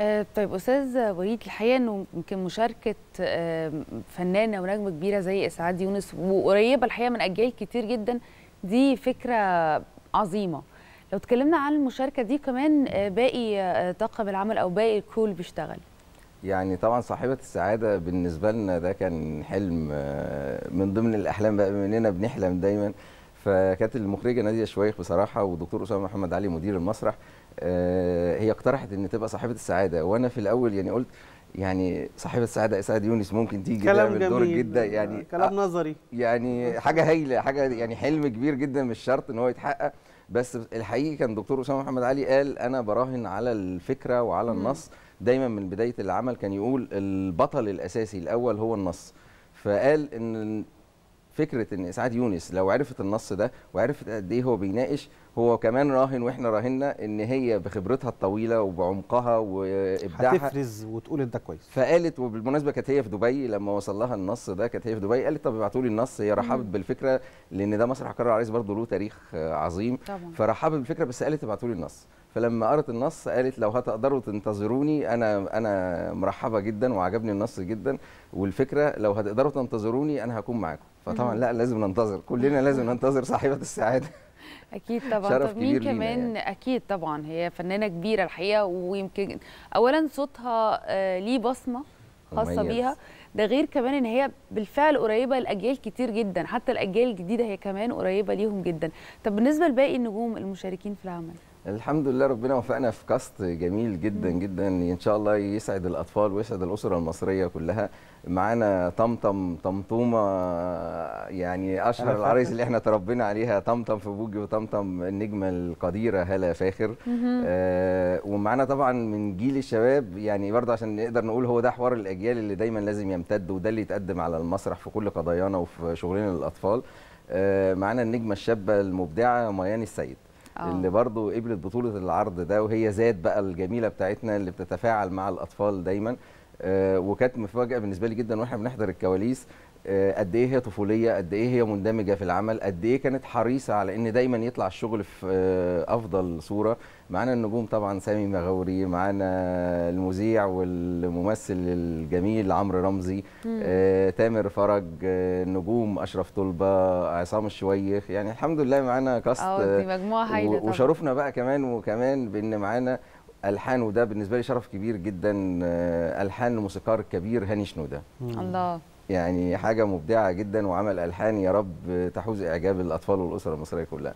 آه، طيب استاذ وليد الحقيقه انه يمكن مشاركه آه، فنانه ونجمه كبيره زي اسعاد يونس وقريبه الحقيقه من اجيال كتير جدا دي فكره عظيمه لو اتكلمنا عن المشاركه دي كمان آه، باقي طاقم العمل او باقي الكول بيشتغل يعني طبعا صاحبة السعادة بالنسبة لنا ده كان حلم من ضمن الأحلام بقى مننا بنحلم دايما فكانت المخرجه ناديه شويخ بصراحه والدكتور اسامه محمد علي مدير المسرح آه، هي اقترحت ان تبقى صاحبه السعاده وانا في الاول يعني قلت يعني صاحبه السعاده اسعد يونس ممكن تيجي كلام جميل دور جدا آه، يعني كلام آه، نظري يعني حاجه هايله حاجه يعني حلم كبير جدا مش شرط ان هو يتحقق بس الحقيقه كان دكتور اسامه محمد علي قال انا براهن على الفكره وعلى النص دايما من بدايه العمل كان يقول البطل الاساسي الاول هو النص فقال ان فكره ان اسعاد يونس لو عرفت النص ده وعرفت قد ايه هو بيناقش هو كمان راهن واحنا راهنا ان هي بخبرتها الطويله وبعمقها وابداعها هتفرز وتقول ده كويس فقالت وبالمناسبه كانت هي في دبي لما وصل لها النص ده كانت هي في دبي قالت طب ابعتوا لي النص هي رحبت بالفكره لان ده مسرح كرر العريس برضه له تاريخ آه، عظيم فرحبت بالفكره بس قالت ابعتوا لي النص فلما قرت النص قالت لو هتقدروا تنتظروني انا انا مرحبه جدا وعجبني النص جدا والفكره لو هتقدروا تنتظروني انا هكون معاكم فطبعا لا لازم ننتظر كلنا لازم ننتظر صاحبه السعاده اكيد طبعا شرف طب مين كمان يعني. اكيد طبعا هي فنانه كبيره الحقيقه ويمكن اولا صوتها آه، ليه بصمه خاصه بيها ده غير كمان ان هي بالفعل قريبه لاجيال كتير جدا حتى الاجيال الجديده هي كمان قريبه ليهم جدا طب بالنسبه لباقي النجوم المشاركين في العمل الحمد لله ربنا وفقنا في كاست جميل جدا جدا ان شاء الله يسعد الاطفال ويسعد الاسره المصريه كلها معانا طمطم طمطومه يعني اشهر العرايس اللي احنا تربينا عليها طمطم في بوجي وطمطم النجمه القديره هاله فاخر آه ومعانا طبعا من جيل الشباب يعني برضه عشان نقدر نقول هو ده حوار الاجيال اللي دايما لازم يمتد وده اللي يتقدم على المسرح في كل قضايانا وفي شغلنا للاطفال آه معانا النجمه الشابه المبدعه ميان السيد أوه. اللي برضو قبلت بطوله العرض ده وهي زاد بقى الجميله بتاعتنا اللي بتتفاعل مع الاطفال دايما آه، وكانت مفاجاه بالنسبه لي جدا واحنا بنحضر الكواليس آه، قد ايه هي طفوليه قد ايه هي مندمجه في العمل قد ايه كانت حريصه على ان دايما يطلع الشغل في آه، افضل صوره معانا النجوم طبعا سامي مغاوري معانا المذيع والممثل الجميل عمرو رمزي آه، تامر فرج آه، نجوم اشرف طلبه عصام الشويخ يعني الحمد لله معانا كاست اه دي مجموعه آه، هايله وشرفنا بقى كمان وكمان بان معانا الحان وده بالنسبه لي شرف كبير جدا الحان موسيقار كبير هاني شنوده الله يعني حاجه مبدعه جدا وعمل الحان يا رب تحوز اعجاب الاطفال والاسره المصريه كلها